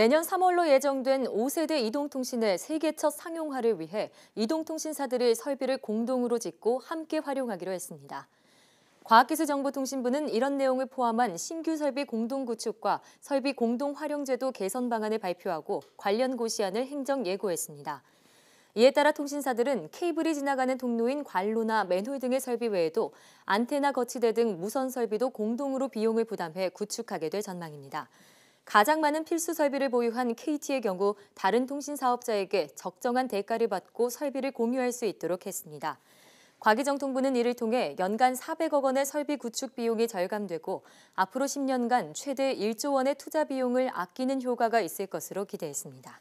내년 3월로 예정된 5세대 이동통신의 세계 첫 상용화를 위해 이동통신사들이 설비를 공동으로 짓고 함께 활용하기로 했습니다. 과학기술정보통신부는 이런 내용을 포함한 신규 설비 공동 구축과 설비 공동 활용 제도 개선 방안을 발표하고 관련 고시안을 행정 예고했습니다. 이에 따라 통신사들은 케이블이 지나가는 동로인 관로나 맨홀 등의 설비 외에도 안테나 거치대 등 무선 설비도 공동으로 비용을 부담해 구축하게 될 전망입니다. 가장 많은 필수 설비를 보유한 KT의 경우 다른 통신 사업자에게 적정한 대가를 받고 설비를 공유할 수 있도록 했습니다. 과기정통부는 이를 통해 연간 400억 원의 설비 구축 비용이 절감되고 앞으로 10년간 최대 1조 원의 투자 비용을 아끼는 효과가 있을 것으로 기대했습니다.